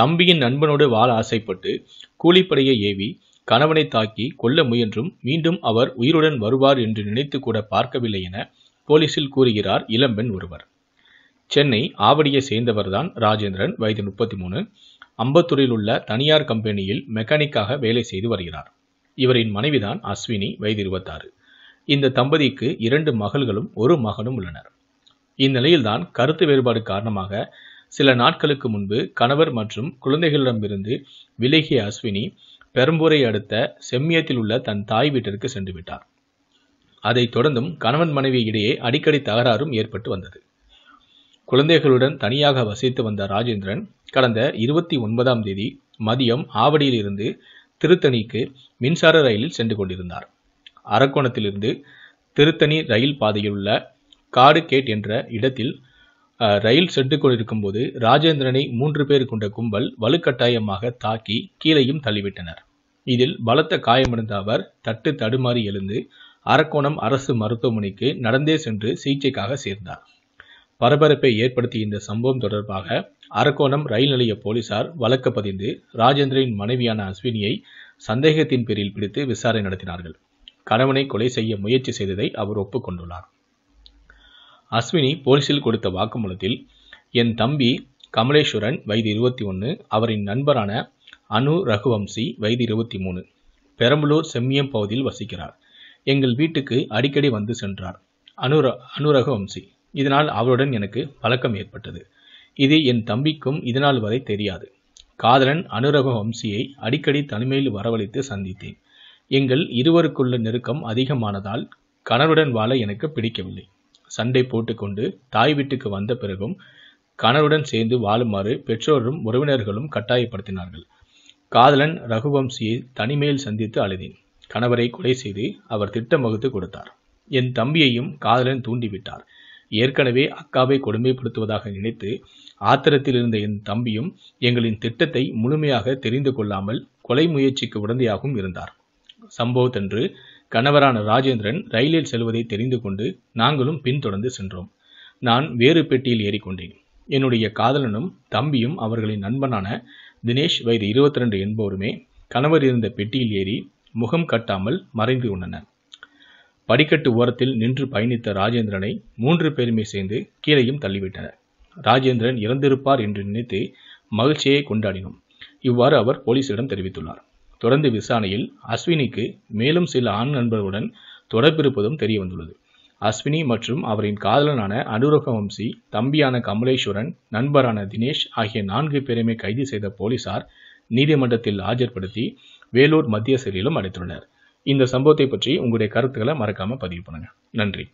தம்பியின் நண்பனோடு வாழ ஆசைப்பட்டு கூலிப்படையை ஏவி கணவனை தாக்கி கொல்ல முயன்றும் மீண்டும் அவர் உயிருடன் வருவார் என்று நினைத்து கூட பார்க்கவில்லை என போலீசில் கூறுகிறார் இளம்பெண் ஒருவர் சென்னை ஆவடியை சேர்ந்தவர்தான் ராஜேந்திரன் வயது முப்பத்தி மூணு அம்பத்தூரில் உள்ள தனியார் கம்பெனியில் மெக்கானிக்காக வேலை செய்து வருகிறார் இவரின் மனைவிதான் அஸ்வினி வயது இருபத்தாறு இந்த தம்பதிக்கு இரண்டு மகள்களும் ஒரு மகனும் உள்ளனர் இந்நிலையில்தான் கருத்து வேறுபாடு காரணமாக சில நாட்களுக்கு முன்பு கணவர் மற்றும் குழந்தைகளிடமிருந்து விலகிய அஸ்வினி பெரம்பூரை அடுத்த செம்மியத்தில் உள்ள தன் தாய் வீட்டிற்கு சென்று விட்டார் அதைத் தொடர்ந்தும் கணவன் மனைவி இடையே அடிக்கடி தகராறும் ஏற்பட்டு வந்தது குழந்தைகளுடன் தனியாக வசித்து வந்த ராஜேந்திரன் கடந்த இருபத்தி ஒன்பதாம் தேதி மதியம் ஆவடியிலிருந்து திருத்தணிக்கு மின்சார ரயிலில் சென்று கொண்டிருந்தார் அரக்கோணத்திலிருந்து திருத்தணி ரயில் பாதையில் உள்ள காடு கேட் என்ற இடத்தில் ரயில் சென்று இருக்கும்போது ராஜேந்திரனை மூன்று பேர் கொண்ட கும்பல் வலுக்கட்டாயமாக தாக்கி கீழையும் தள்ளிவிட்டனர் இதில் பலத்த காயமடைந்த அவர் தட்டு தடுமாறி எழுந்து அரக்கோணம் அரசு மருத்துவமனைக்கு நடந்தே சென்று சிகிச்சைக்காக சேர்ந்தார் பரபரப்பை ஏற்படுத்திய இந்த சம்பவம் தொடர்பாக அரக்கோணம் ரயில் நிலைய போலீசார் வழக்கு பதிந்து ராஜேந்திரனின் மனைவியான அஸ்வினியை சந்தேகத்தின் பேரில் பிடித்து விசாரணை நடத்தினார்கள் கணவனை கொலை செய்ய முயற்சி செய்ததை அவர் ஒப்புக்கொண்டுள்ளார் அஸ்வினி போலீசில் கொடுத்த வாக்குமூலத்தில் என் தம்பி கமலேஸ்வரன் வயது இருபத்தி ஒன்று அவரின் நண்பரான அனு ரகுவம்சி வயது இருபத்தி மூணு பெரம்பலூர் செம்மியம் பகுதியில் வசிக்கிறார் எங்கள் வீட்டுக்கு அடிக்கடி வந்து சென்றார் அனுர அனுரகவம்சி இதனால் அவருடன் எனக்கு பழக்கம் ஏற்பட்டது இது என் தம்பிக்கும் இதனால் வரை தெரியாது காதலன் அனுரக வம்சியை அடிக்கடி தனிமையில் வரவழைத்து சந்தித்தேன் எங்கள் இருவருக்குள்ள நெருக்கம் அதிகமானதால் கணவருடன் வாழ எனக்கு பிடிக்கவில்லை சண்டை போட்டுக்கொண்டு தாய் வீட்டுக்கு வந்த பிறகும் கணவருடன் சேர்ந்து வாழுமாறு பெற்றோரும் உறவினர்களும் கட்டாயப்படுத்தினார்கள் காதலன் ரகுவம்சியை தனிமையில் சந்தித்து அழுதேன் கணவரை கொலை செய்து அவர் திட்டம் வகுத்து கொடுத்தார் என் தம்பியையும் காதலன் தூண்டிவிட்டார் ஏற்கனவே அக்காவை கொடுமைப்படுத்துவதாக நினைத்து ஆத்திரத்தில் இருந்த என் தம்பியும் எங்களின் திட்டத்தை முழுமையாக தெரிந்து கொள்ளாமல் கொலை முயற்சிக்கு உடந்தையாகவும் இருந்தார் சம்பவத்தன்று கணவரான ராஜேந்திரன் ரயிலில் செல்வதை தெரிந்து கொண்டு நாங்களும் பின்தொடர்ந்து சென்றோம் நான் வேறு பெட்டியில் ஏறிக்கொண்டேன் என்னுடைய காதலனும் தம்பியும் அவர்களின் நண்பனான தினேஷ் வயது இருபத்தி ரெண்டு என்பவருமே கணவர் இருந்த பெட்டியில் ஏறி முகம் கட்டாமல் மறைந்து கொண்டனர் படிக்கட்டு ஓரத்தில் நின்று பயணித்த ராஜேந்திரனை மூன்று பேருமே சேர்ந்து கீழையும் தள்ளிவிட்டனர் ராஜேந்திரன் இறந்திருப்பார் என்று நினைத்து மகிழ்ச்சியை கொண்டாடினோம் இவ்வாறு அவர் போலீசிடம் தெரிவித்துள்ளார் தொடர்ந்து விசாரணையில் அஸ்வினிக்கு மேலும் சில ஆண் நண்பர்களுடன் தொடர்பிருப்பதும் தெரியவந்துள்ளது அஸ்வினி மற்றும் அவரின் காதலனான வம்சி தம்பியான கமலேஸ்வரன் நண்பரான தினேஷ் ஆகிய நான்கு பேருமே கைது செய்த போலீசார் நீதிமன்றத்தில் ஆஜர்படுத்தி வேலூர் மத்திய சிறையிலும் அடைத்துள்ளனர் இந்த சம்பவத்தை பற்றி உங்களுடைய கருத்துக்களை மறக்காமல் பதிவு பண்ணுங்கள் நன்றி